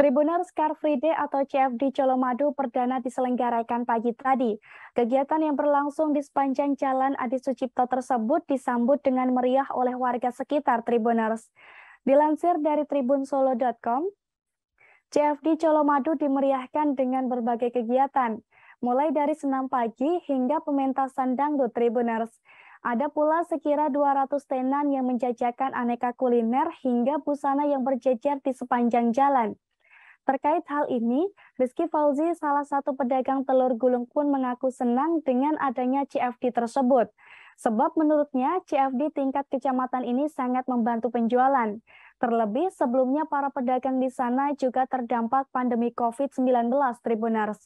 Tribuners Car Free Day atau CFD Colomadu perdana diselenggarakan pagi tadi. Kegiatan yang berlangsung di sepanjang jalan Adi Sucipto tersebut disambut dengan meriah oleh warga sekitar Tribuners. Dilansir dari tribunsolo.com, CFD Colomadu dimeriahkan dengan berbagai kegiatan, mulai dari senam pagi hingga pementasan dangdut Tribuners. Ada pula sekira 200 tenan yang menjajakan aneka kuliner hingga busana yang berjejer di sepanjang jalan. Terkait hal ini, Rizky Fauzi, salah satu pedagang telur gulung pun mengaku senang dengan adanya CFD tersebut. Sebab menurutnya CFD tingkat kecamatan ini sangat membantu penjualan. Terlebih sebelumnya para pedagang di sana juga terdampak pandemi COVID-19 Tribunars.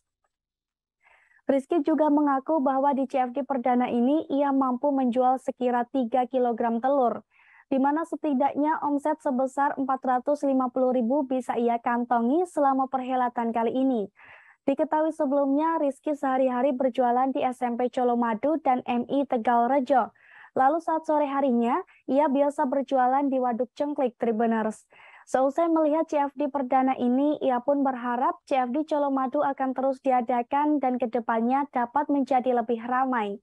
Rizky juga mengaku bahwa di CFD Perdana ini ia mampu menjual sekira 3 kg telur di mana setidaknya omset sebesar 450.000 bisa ia kantongi selama perhelatan kali ini. Diketahui sebelumnya, Rizky sehari-hari berjualan di SMP Colomadu dan MI Tegal Rejo. Lalu saat sore harinya, ia biasa berjualan di Waduk Cengklik Tribuners. Seusai melihat CFD perdana ini, ia pun berharap CFD Colomadu akan terus diadakan dan kedepannya dapat menjadi lebih ramai.